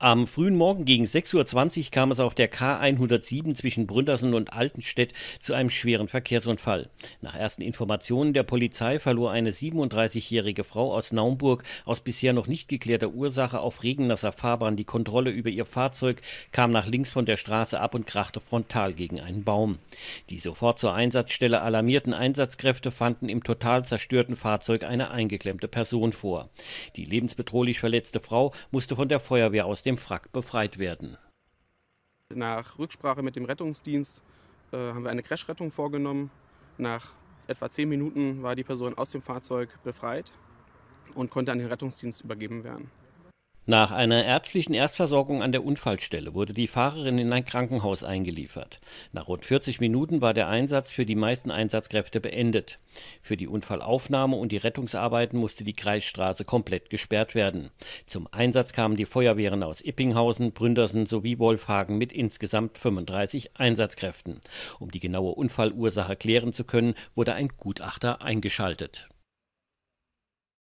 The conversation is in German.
Am frühen Morgen gegen 6.20 Uhr kam es auf der K107 zwischen Bründersen und Altenstedt zu einem schweren Verkehrsunfall. Nach ersten Informationen der Polizei verlor eine 37-jährige Frau aus Naumburg aus bisher noch nicht geklärter Ursache auf regennasser Fahrbahn die Kontrolle über ihr Fahrzeug, kam nach links von der Straße ab und krachte frontal gegen einen Baum. Die sofort zur Einsatzstelle alarmierten Einsatzkräfte fanden im total zerstörten Fahrzeug eine eingeklemmte Person vor. Die lebensbedrohlich verletzte Frau musste von der Feuerwehr aus dem Frack befreit werden. Nach Rücksprache mit dem Rettungsdienst äh, haben wir eine Crashrettung vorgenommen. Nach etwa zehn Minuten war die Person aus dem Fahrzeug befreit und konnte an den Rettungsdienst übergeben werden. Nach einer ärztlichen Erstversorgung an der Unfallstelle wurde die Fahrerin in ein Krankenhaus eingeliefert. Nach rund 40 Minuten war der Einsatz für die meisten Einsatzkräfte beendet. Für die Unfallaufnahme und die Rettungsarbeiten musste die Kreisstraße komplett gesperrt werden. Zum Einsatz kamen die Feuerwehren aus Ippinghausen, Bründersen sowie Wolfhagen mit insgesamt 35 Einsatzkräften. Um die genaue Unfallursache klären zu können, wurde ein Gutachter eingeschaltet.